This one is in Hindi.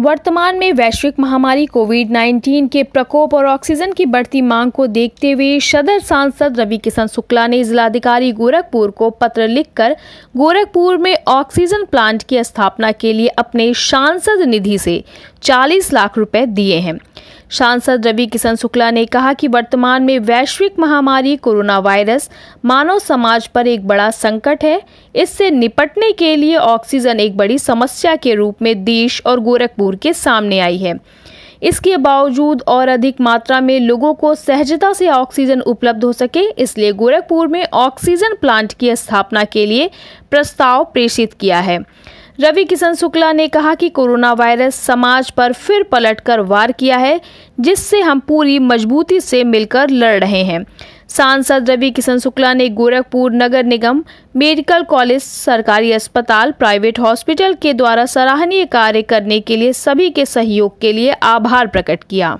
वर्तमान में वैश्विक महामारी कोविड 19 के प्रकोप और ऑक्सीजन की बढ़ती मांग को देखते हुए सदर सांसद रवि किशन शुक्ला ने जिलाधिकारी गोरखपुर को पत्र लिखकर गोरखपुर में ऑक्सीजन प्लांट की स्थापना के लिए अपने सांसद निधि से 40 लाख रुपए दिए हैं सांसद रवि किशन शुक्ला ने कहा कि वर्तमान में वैश्विक महामारी कोरोना वायरस मानव समाज पर एक बड़ा संकट है इससे निपटने के लिए ऑक्सीजन एक बड़ी समस्या के रूप में देश और गोरखपुर के सामने आई है इसके बावजूद और अधिक मात्रा में लोगों को सहजता से ऑक्सीजन उपलब्ध हो सके इसलिए गोरखपुर में ऑक्सीजन प्लांट की स्थापना के लिए प्रस्ताव प्रेषित किया है रवि किशन शुक्ला ने कहा कि कोरोना वायरस समाज पर फिर पलटकर वार किया है जिससे हम पूरी मजबूती से मिलकर लड़ रहे हैं सांसद रवि किशन शुक्ला ने गोरखपुर नगर निगम मेडिकल कॉलेज सरकारी अस्पताल प्राइवेट हॉस्पिटल के द्वारा सराहनीय कार्य करने के लिए सभी के सहयोग के लिए आभार प्रकट किया